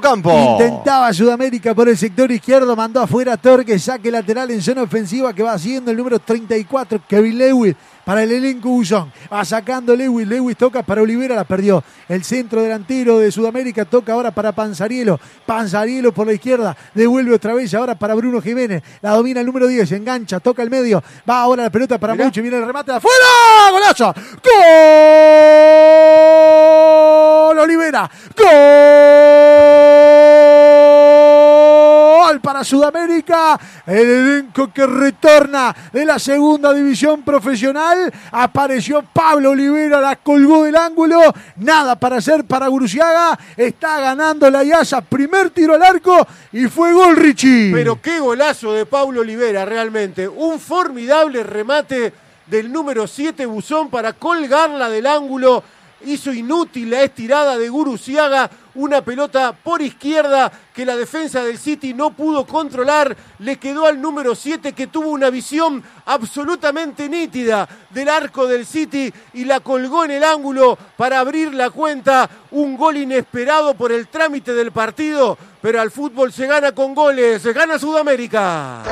campo. Intentaba Sudamérica por el sector izquierdo, mandó afuera a Torque, saque lateral en zona ofensiva que va haciendo el número 34, Kevin Lewis para el elenco Buzón. Va sacando Lewis, Lewis toca para Olivera, la perdió. El centro delantero de Sudamérica toca ahora para Panzarielo. Panzarielo por la izquierda, devuelve otra vez ahora para Bruno Jiménez. La domina el número 10, engancha, toca el medio. Va ahora la pelota para mucho Mucho, viene el remate afuera. ¡Golazo! ¡Gol! Olivera. ¡Gol! para Sudamérica. El elenco que retorna de la segunda división profesional. Apareció Pablo Olivera, la colgó del ángulo. Nada para hacer para Gurciaga. Está ganando la IASA, Primer tiro al arco y fue gol Richie. Pero qué golazo de Pablo Olivera realmente. Un formidable remate del número 7 Buzón para colgarla del ángulo hizo inútil la estirada de siaga una pelota por izquierda que la defensa del City no pudo controlar, le quedó al número 7 que tuvo una visión absolutamente nítida del arco del City y la colgó en el ángulo para abrir la cuenta, un gol inesperado por el trámite del partido, pero al fútbol se gana con goles, se gana Sudamérica.